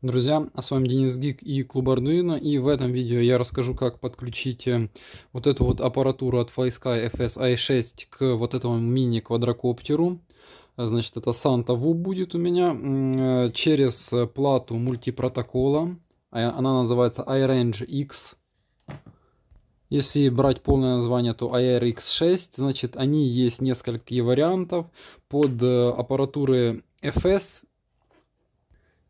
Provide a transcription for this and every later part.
Друзья, а с вами Денис Гик и Клуб Ардуино, и в этом видео я расскажу, как подключить э, вот эту вот аппаратуру от FlySky FS FSI6 к вот этому мини-квадрокоптеру. А, значит, это Santa VU будет у меня э, через плату мультипротокола. А, она называется iRange X. Если брать полное название, то IRX6, значит, они есть несколько вариантов под э, аппаратуры FS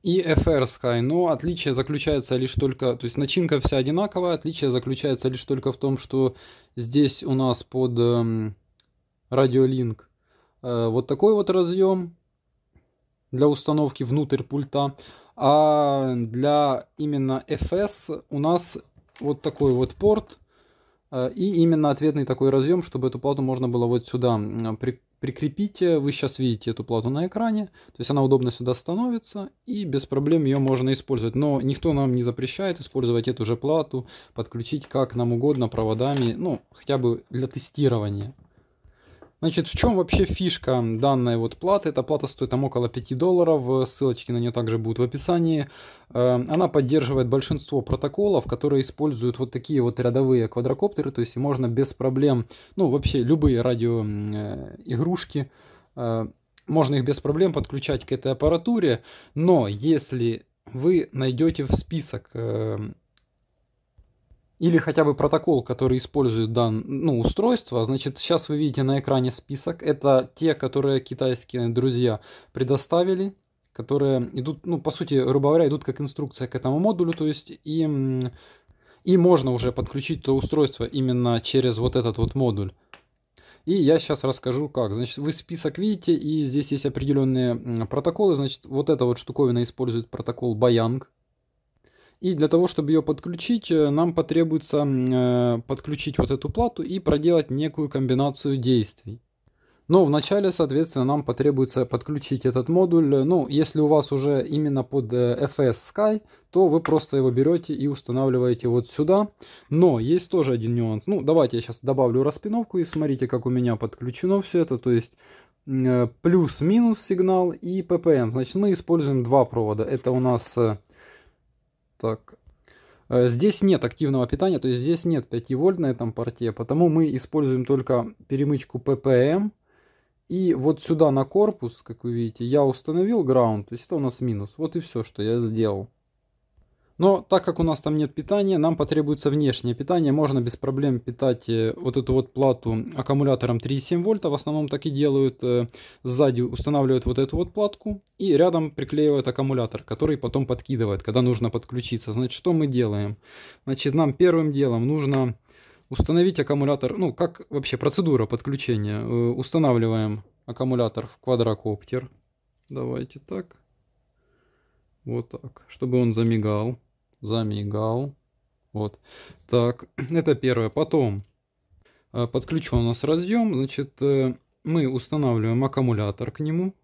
и FR Sky, но отличие заключается лишь только, то есть начинка вся одинаковая, отличие заключается лишь только в том, что здесь у нас под эм, радиолинк э, вот такой вот разъем для установки внутрь пульта, а для именно FS у нас вот такой вот порт э, и именно ответный такой разъем, чтобы эту плату можно было вот сюда при прикрепить. Вы сейчас видите эту плату на экране, то есть она удобно сюда становится и без проблем ее можно использовать. Но никто нам не запрещает использовать эту же плату, подключить как нам угодно проводами, ну хотя бы для тестирования. Значит, в чем вообще фишка данной вот платы? Эта плата стоит там около 5 долларов, э, ссылочки на нее также будут в описании. Э, она поддерживает большинство протоколов, которые используют вот такие вот рядовые квадрокоптеры, то есть можно без проблем, ну вообще любые радиоигрушки, э, можно их без проблем подключать к этой аппаратуре, но если вы найдете в список или хотя бы протокол, который использует данное ну, устройство. Значит, сейчас вы видите на экране список. Это те, которые китайские друзья предоставили, которые идут, ну, по сути, грубо говоря, идут как инструкция к этому модулю, то есть и, и можно уже подключить то устройство именно через вот этот вот модуль. И я сейчас расскажу как. Значит, вы список видите, и здесь есть определенные протоколы. Значит, вот эта вот штуковина использует протокол Баянг. И для того, чтобы ее подключить, э, нам потребуется э, подключить вот эту плату и проделать некую комбинацию действий. Но вначале, соответственно, нам потребуется подключить этот модуль. Ну, если у вас уже именно под э, FS Sky, то вы просто его берете и устанавливаете вот сюда. Но есть тоже один нюанс. Ну, давайте я сейчас добавлю распиновку и смотрите, как у меня подключено все это. То есть плюс-минус сигнал и PPM. Значит, мы используем два провода. Это у нас так. Э, здесь нет активного питания, то есть здесь нет 5-вольт на этом порте, потому мы используем только перемычку PPM. И вот сюда на корпус, как вы видите, я установил ground, то есть это у нас минус. Вот и все, что я сделал. Но так как у нас там нет питания, нам потребуется внешнее питание. Можно без проблем питать э, вот эту вот плату аккумулятором 3,7 вольта. В основном так и делают. Э, сзади устанавливают вот эту вот платку и рядом приклеивают аккумулятор, который потом подкидывает, когда нужно подключиться. Значит, что мы делаем? Значит, нам первым делом нужно установить аккумулятор. Ну, как вообще процедура подключения? Э, устанавливаем аккумулятор в квадрокоптер. Давайте так. Вот так, чтобы он замигал. Замигал. Вот. Так, это первое. Потом э, подключен у нас разъем. Значит, э, мы устанавливаем аккумулятор к нему.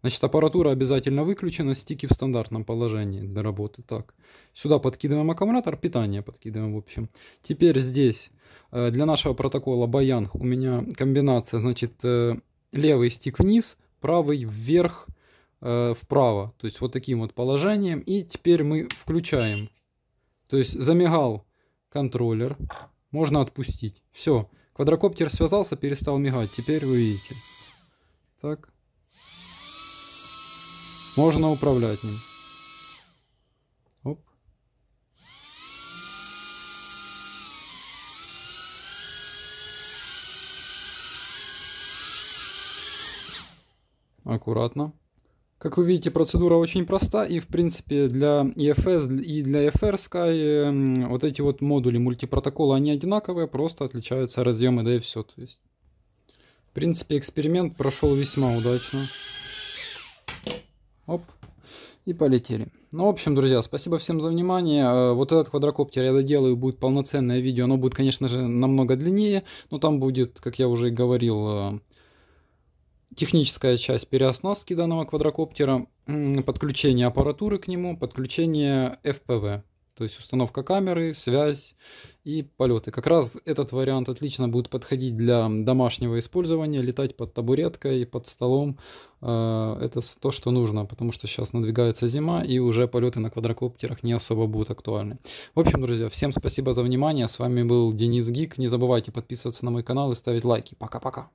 Значит, аппаратура обязательно выключена, стики в стандартном положении для работы. Так, сюда подкидываем аккумулятор, питание подкидываем, в общем. Теперь здесь э, для нашего протокола Баян у меня комбинация, значит, левый стик вниз, правый вверх, э, вправо, то есть вот таким вот положением. И теперь мы включаем. То есть замигал контроллер, можно отпустить. Все, квадрокоптер связался, перестал мигать, теперь вы видите. Так. Можно управлять ним. Аккуратно. Как вы видите, процедура очень проста, и в принципе для EFS и для e FR Sky эм, вот эти вот модули мультипротокола, они одинаковые, просто отличаются разъемы, да и все. То есть, в принципе, эксперимент прошел весьма удачно. Оп, и полетели. Ну, в общем, друзья, спасибо всем за внимание. Э, вот этот квадрокоптер я доделаю, будет полноценное видео. Оно будет, конечно же, намного длиннее, но там будет, как я уже и говорил, э, техническая часть переоснастки данного квадрокоптера, подключение аппаратуры к нему, подключение FPV, то есть установка камеры, связь и полеты. Как раз этот вариант отлично будет подходить для домашнего использования, летать под табуреткой, под столом. Э, это то, что нужно, потому что сейчас надвигается зима и уже полеты на квадрокоптерах не особо будут актуальны. В общем, друзья, всем спасибо за внимание. С вами был Денис Гик. Не забывайте подписываться на мой канал и ставить лайки. Пока-пока.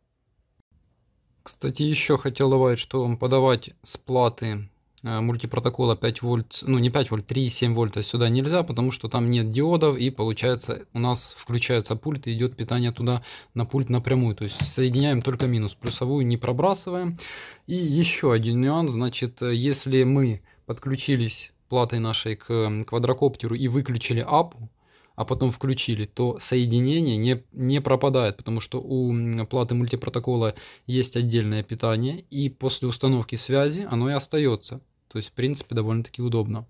Кстати, еще хотел добавить, что подавать с платы э, мультипротокола 5 вольт, ну не 5 вольт, 3,7 вольта сюда нельзя, потому что там нет диодов и получается у нас включается пульт и идет питание туда на пульт напрямую, то есть соединяем только минус, плюсовую не пробрасываем. И еще один нюанс, значит, если мы подключились платой нашей к э, квадрокоптеру и выключили апу, а потом включили, то соединение не, не пропадает, потому что у платы мультипротокола есть отдельное питание, и после установки связи оно и остается. То есть, в принципе, довольно-таки удобно.